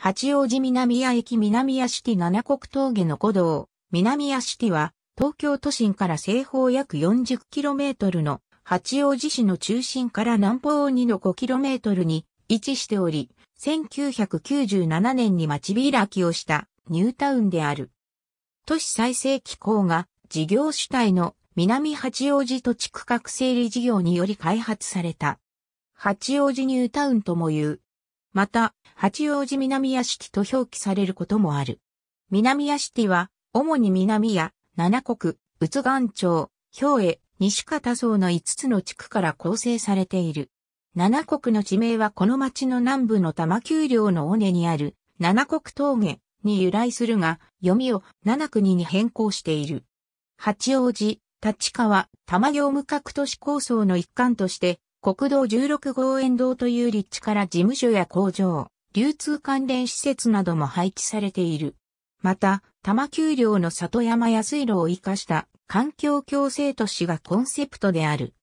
八王子南谷駅南谷シティ七国峠の古道、南谷シティは、東京都心から西方約 40km の八王子市の中心から南方2の 5km に位置しており、1997年に町開きをしたニュータウンである。都市再生機構が事業主体の南八王子土地区画整理事業により開発された。八王子ニュータウンとも言う。また、八王子南屋敷と表記されることもある。南屋敷は、主に南屋、七国、宇都岩町、兵衛、西方層の5つの地区から構成されている。七国の地名はこの町の南部の玉丘陵の尾根にある七国峠に由来するが、読みを七国に変更している。八王子、立川、玉行無核都市構想の一環として、国道16号沿道という立地から事務所や工場、流通関連施設なども配置されている。また、多摩丘陵の里山や水路を生かした環境共生都市がコンセプトである。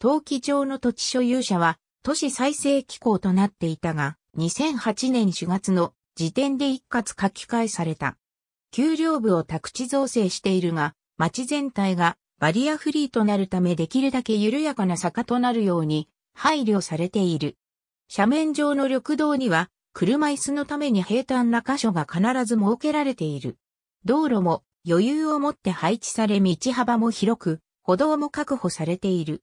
登記上の土地所有者は都市再生機構となっていたが、2008年4月の時点で一括書き換えされた。丘陵部を宅地造成しているが、町全体がバリアフリーとなるためできるだけ緩やかな坂となるように配慮されている。斜面上の緑道には車椅子のために平坦な箇所が必ず設けられている。道路も余裕を持って配置され道幅も広く、歩道も確保されている。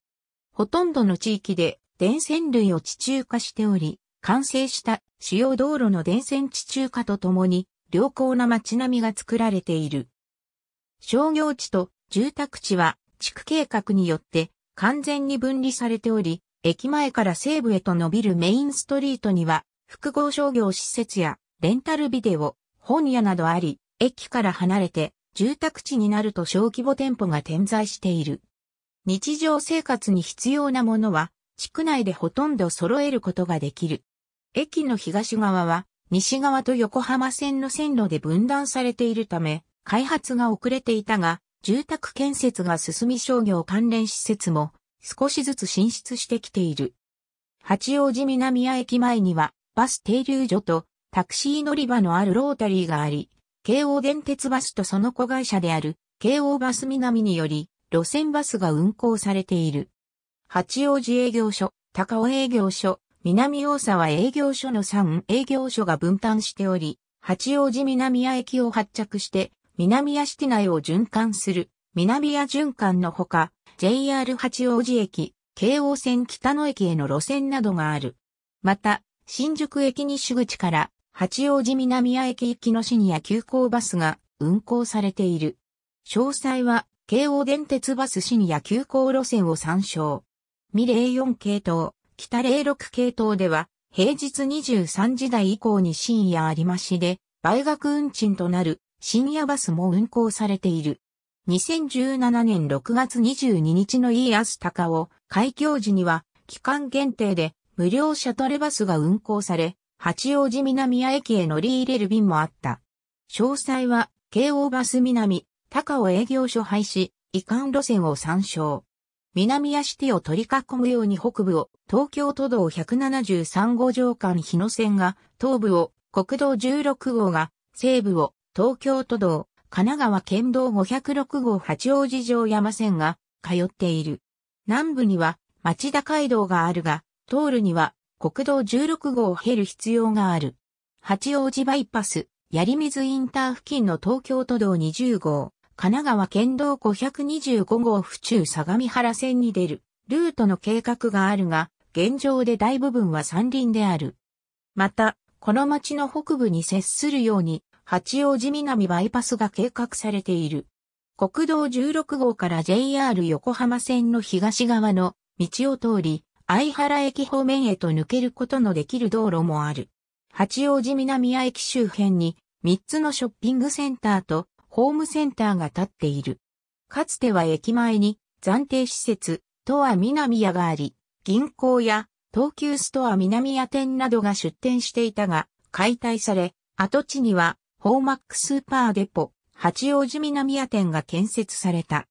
ほとんどの地域で電線類を地中化しており、完成した主要道路の電線地中化とともに良好な街並みが作られている。商業地と住宅地は地区計画によって完全に分離されており、駅前から西部へと伸びるメインストリートには複合商業施設やレンタルビデオ、本屋などあり、駅から離れて住宅地になると小規模店舗が点在している。日常生活に必要なものは地区内でほとんど揃えることができる。駅の東側は西側と横浜線の線路で分断されているため、開発が遅れていたが、住宅建設が進み商業関連施設も少しずつ進出してきている。八王子南屋駅前にはバス停留所とタクシー乗り場のあるロータリーがあり、京王電鉄バスとその子会社である京王バス南により路線バスが運行されている。八王子営業所、高尾営業所、南大沢営業所の3営業所が分担しており、八王子南谷駅を発着して、南谷市内を循環する、南谷循環のほか、JR 八王子駅、京王線北野駅への路線などがある。また、新宿駅西口から八王子南谷駅行きのシニア急行バスが運行されている。詳細は京王電鉄バスシニア急行路線を参照。未04系統、北06系統では平日23時台以降に深夜ありましで倍額運賃となる深夜バスも運行されている。2017年6月22日のイーアス高を開業時には期間限定で無料シャトルバスが運行され、八王子南谷駅へ乗り入れる便もあった。詳細は、京王バス南、高尾営業所廃止、移管路線を参照。南谷市手を取り囲むように北部を東京都道173号上間日野線が、東部を国道16号が、西部を東京都道、神奈川県道506号八王子城山線が通っている。南部には町田街道があるが、通るには国道16号を経る必要がある。八王子バイパス、槍水インター付近の東京都道20号、神奈川県道525号府中相模原線に出るルートの計画があるが、現状で大部分は山林である。また、この町の北部に接するように、八王子南バイパスが計画されている。国道16号から JR 横浜線の東側の道を通り、相原駅方面へと抜けることのできる道路もある。八王子南谷駅周辺に3つのショッピングセンターとホームセンターが建っている。かつては駅前に暫定施設、とは南谷があり、銀行や東急ストア南谷店などが出店していたが、解体され、跡地にはホーマックスーパーデポ、八王子南谷店が建設された。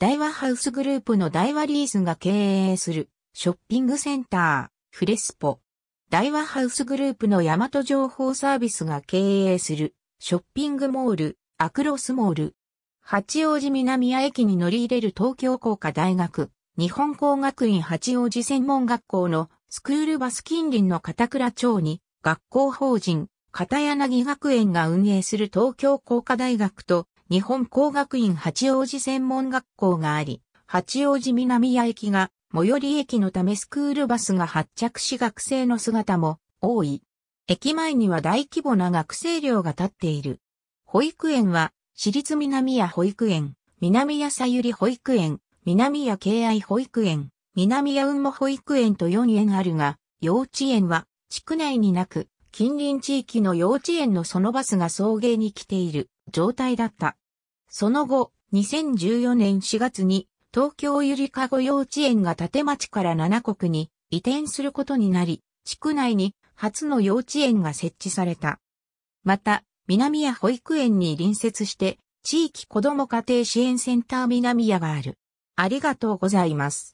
大和ハウスグループの大和リースが経営するショッピングセンター、フレスポ。大和ハウスグループの大和情報サービスが経営する、ショッピングモール、アクロスモール。八王子南谷駅に乗り入れる東京工科大学、日本工学院八王子専門学校のスクールバス近隣の片倉町に、学校法人、片柳学園が運営する東京工科大学と日本工学院八王子専門学校があり、八王子南谷駅が最寄り駅のためスクールバスが発着し学生の姿も多い。駅前には大規模な学生寮が建っている。保育園は、私立南谷保育園、南谷さゆり保育園、南谷敬愛保育園、南谷雲母保育園と4園あるが、幼稚園は地区内になく、近隣地域の幼稚園のそのバスが送迎に来ている状態だった。その後、2014年4月に東京ゆりかご幼稚園が建町から七国に移転することになり、地区内に初の幼稚園が設置された。また、南谷保育園に隣接して、地域子ども家庭支援センター南谷がある。ありがとうございます。